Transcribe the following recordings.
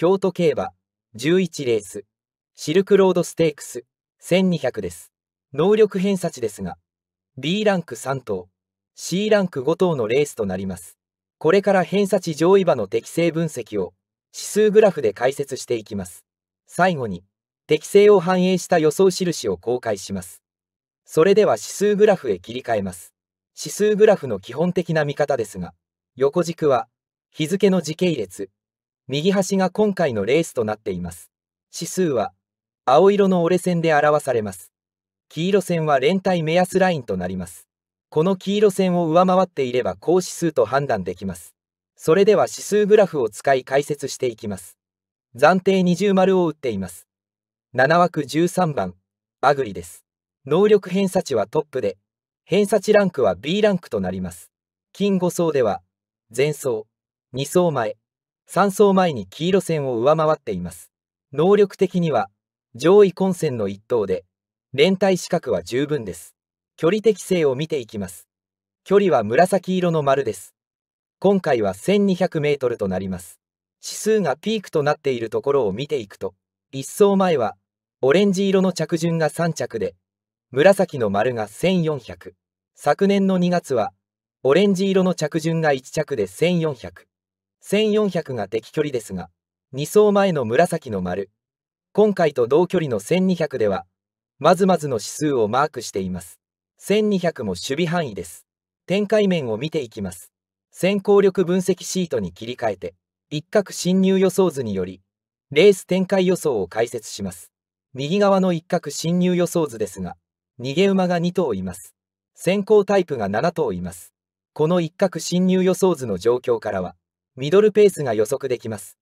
京都競馬、11レース、シルクロードステークス、1200です。能力偏差値ですが、B ランク3頭、C ランク5頭のレースとなります。これから偏差値上位馬の適正分析を、指数グラフで解説していきます。最後に、適正を反映した予想印を公開します。それでは指数グラフへ切り替えます。指数グラフの基本的な見方ですが、横軸は、日付の時系列、右端が今回のレースとなっています。指数は、青色の折れ線で表されます。黄色線は連帯目安ラインとなります。この黄色線を上回っていれば高指数と判断できます。それでは指数グラフを使い解説していきます。暫定二重丸を打っています。7枠13番、アグリです。能力偏差値はトップで、偏差値ランクは B ランクとなります。金5層では、前走、2層前、3走前に黄色線を上回っています。能力的には、上位混戦の1等で、連帯資格は十分です。距離適性を見ていきます。距離は紫色の丸です。今回は1200メートルとなります。指数がピークとなっているところを見ていくと、1走前は、オレンジ色の着順が3着で、紫の丸が1400。昨年の2月は、オレンジ色の着順が1着で1400。1400が敵距離ですが、2走前の紫の丸、今回と同距離の1200では、まずまずの指数をマークしています。1200も守備範囲です。展開面を見ていきます。先行力分析シートに切り替えて、一角侵入予想図により、レース展開予想を解説します。右側の一角侵入予想図ですが、逃げ馬が2頭います。先行タイプが7頭います。この一角侵入予想図の状況からは、ミドルペースが予測できます。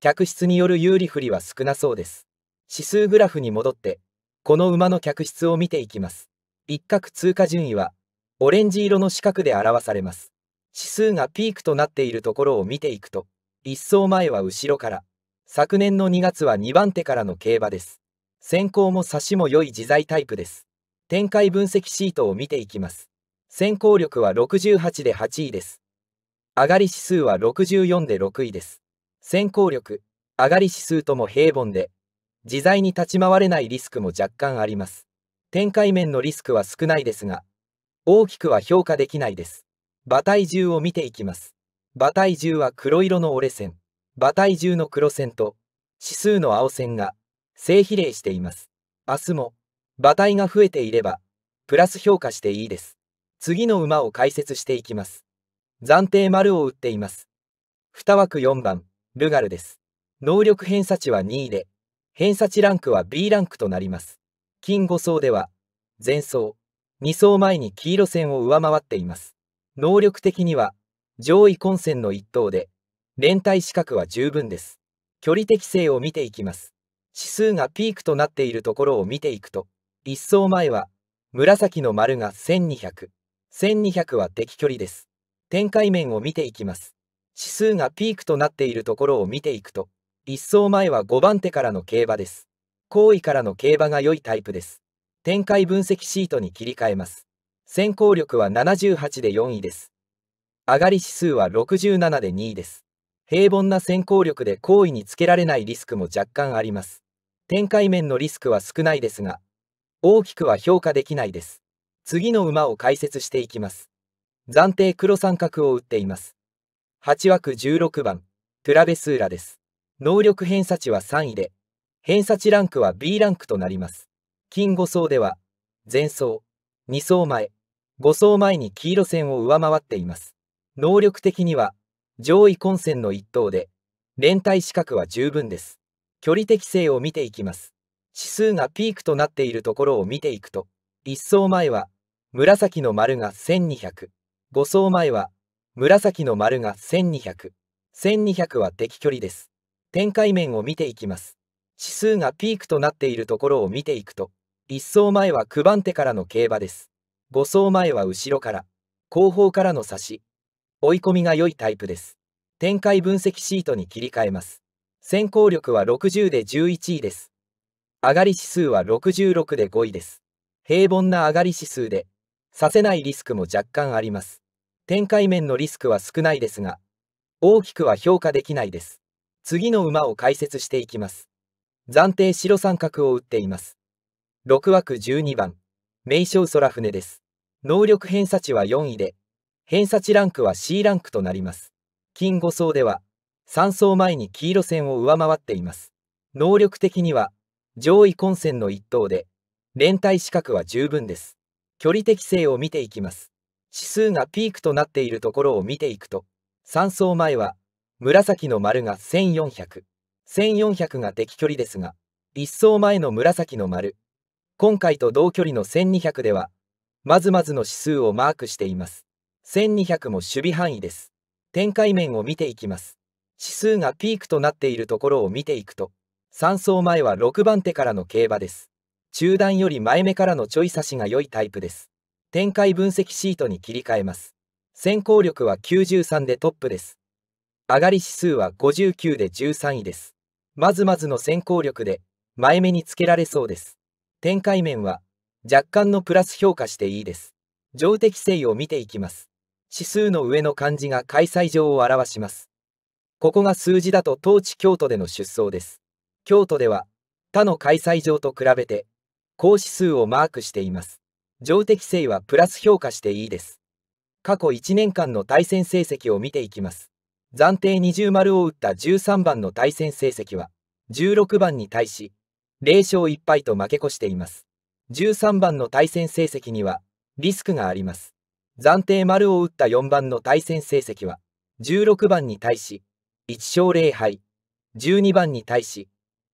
客室による有利不利は少なそうです。指数グラフに戻って、この馬の客室を見ていきます。一角通過順位は、オレンジ色の四角で表されます。指数がピークとなっているところを見ていくと、一走前は後ろから、昨年の2月は2番手からの競馬です。先行も差しも良い自在タイプです。展開分析シートを見ていきます。先行力は68で8位です。上がり指数は64で6位です。先行力、上がり指数とも平凡で、自在に立ち回れないリスクも若干あります。展開面のリスクは少ないですが、大きくは評価できないです。馬体重を見ていきます。馬体重は黒色の折れ線、馬体重の黒線と指数の青線が正比例しています。明日も馬体が増えていれば、プラス評価していいです。次の馬を解説していきます。暫定丸を打っています。2枠4番、ルガルです。能力偏差値は2位で、偏差値ランクは B ランクとなります。金5層では、前層、2層前に黄色線を上回っています。能力的には、上位混戦の1等で、連帯資格は十分です。距離適性を見ていきます。指数がピークとなっているところを見ていくと、1層前は、紫の丸が1200、1200は敵距離です。展開面を見ていきます。指数がピークとなっているところを見ていくと、一走前は5番手からの競馬です。後位からの競馬が良いタイプです。展開分析シートに切り替えます。先行力は78で4位です。上がり指数は67で2位です。平凡な先行力で好位につけられないリスクも若干あります。展開面のリスクは少ないですが、大きくは評価できないです。次の馬を解説していきます。暫定黒三角を打っています。8枠16番、トゥラベスーラです。能力偏差値は3位で、偏差値ランクは B ランクとなります。金5層では、前層、2層前、5層前に黄色線を上回っています。能力的には、上位混戦の一等で、連帯資格は十分です。距離適性を見ていきます。指数がピークとなっているところを見ていくと、1層前は、紫の丸が1200、5走前は紫の丸が1200。1200は敵距離です。展開面を見ていきます。指数がピークとなっているところを見ていくと、1走前は9番手からの競馬です。5走前は後ろから、後方からの差し、追い込みが良いタイプです。展開分析シートに切り替えます。先行力は60で11位です。上がり指数は66で5位です。平凡な上がり指数で、させないリスクも若干あります。展開面のリスクは少ないですが、大きくは評価できないです。次の馬を解説していきます。暫定白三角を打っています。6枠12番、名称空船です。能力偏差値は4位で、偏差値ランクは C ランクとなります。金5層では、3層前に黄色線を上回っています。能力的には、上位混戦の1等で、連帯資格は十分です。距離適性を見ていきます。指数がピークとなっているところを見ていくと、3層前は、紫の丸が1400、1400が敵距離ですが、1層前の紫の丸、今回と同距離の1200では、まずまずの指数をマークしています。1200も守備範囲です。展開面を見ていきます。指数がピークとなっているところを見ていくと、3走前は6番手からの競馬です。中段より前目からのちょい差しが良いタイプです。展開分析シートに切り替えます。先行力は93でトップです。上がり指数は59で13位です。まずまずの先行力で、前目につけられそうです。展開面は、若干のプラス評価していいです。上的性を見ていきます。指数の上の漢字が開催上を表します。ここが数字だと当地京都での出走です。京都では、他の開催場と比べて、高指数をマークしています。上適性はプラス評価していいです。過去1年間の対戦成績を見ていきます。暫定20丸を打った13番の対戦成績は、16番に対し、0勝1敗と負け越しています。13番の対戦成績には、リスクがあります。暫定丸を打った4番の対戦成績は、16番に対し、1勝0敗、12番に対し、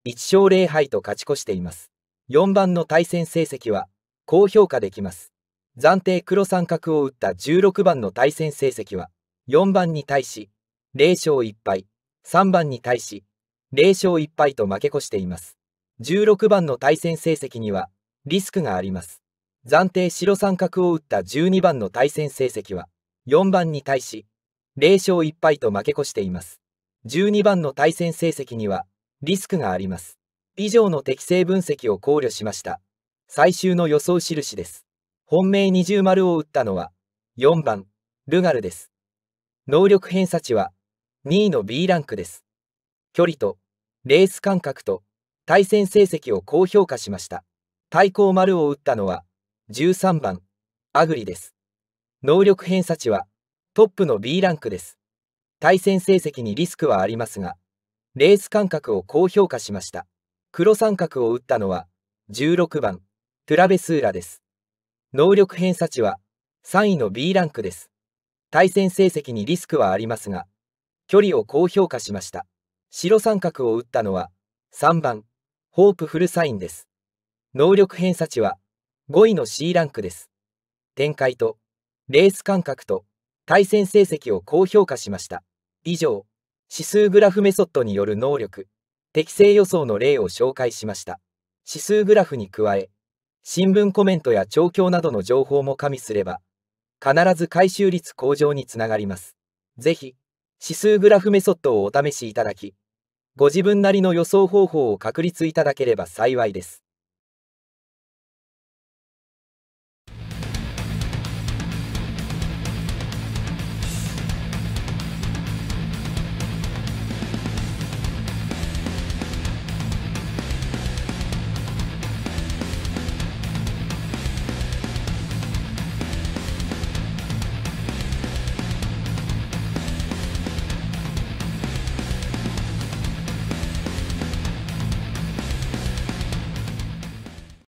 1勝0敗と勝ち越しています。4番の対戦成績は、高評価できます。暫定黒三角を打った16番の対戦成績は、4番に対し、0勝1敗、3番に対し、0勝1敗と負け越しています。16番の対戦成績には、リスクがあります。暫定白三角を打った12番の対戦成績は、4番に対し、0勝1敗と負け越しています。12番の対戦成績には、リスクがあります。以上の適正分析を考慮しました。最終の予想印です。本命二重丸を打ったのは、4番、ルガルです。能力偏差値は、2位の B ランクです。距離と、レース間隔と、対戦成績を高評価しました。対抗丸を打ったのは、13番、アグリです。能力偏差値は、トップの B ランクです。対戦成績にリスクはありますが、レース間隔を高評価しました。黒三角を打ったのは、16番、トゥラベスーラです。能力偏差値は3位の B ランクです。対戦成績にリスクはありますが、距離を高評価しました。白三角を打ったのは3番、ホープフルサインです。能力偏差値は5位の C ランクです。展開と、レース感覚と、対戦成績を高評価しました。以上、指数グラフメソッドによる能力、適正予想の例を紹介しました。指数グラフに加え、新聞コメントや調教などの情報も加味すれば、必ず回収率向上につながります。ぜひ、指数グラフメソッドをお試しいただき、ご自分なりの予想方法を確立いただければ幸いです。